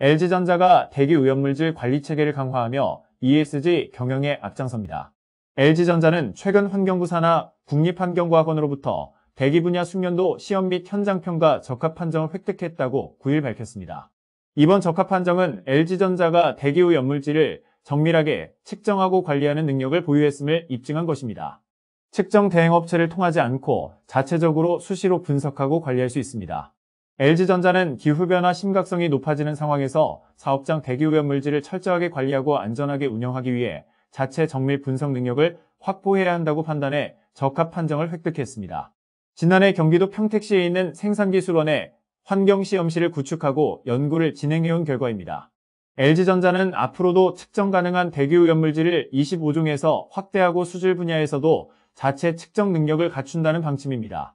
LG전자가 대기 오염물질 관리 체계를 강화하며 ESG 경영에 앞장섭니다. LG전자는 최근 환경부 산하 국립환경과학원으로부터 대기 분야 숙련도 시험 및 현장 평가 적합 판정을 획득했다고 9일 밝혔습니다. 이번 적합 판정은 LG전자가 대기 오염물질을 정밀하게 측정하고 관리하는 능력을 보유했음을 입증한 것입니다. 측정 대행업체를 통하지 않고 자체적으로 수시로 분석하고 관리할 수 있습니다. LG전자는 기후변화 심각성이 높아지는 상황에서 사업장 대기오염 물질을 철저하게 관리하고 안전하게 운영하기 위해 자체 정밀 분석 능력을 확보해야 한다고 판단해 적합 판정을 획득했습니다. 지난해 경기도 평택시에 있는 생산기술원에 환경시험실을 구축하고 연구를 진행해온 결과입니다. LG전자는 앞으로도 측정 가능한 대기오염물질을 25종에서 확대하고 수질 분야에서도 자체 측정 능력을 갖춘다는 방침입니다.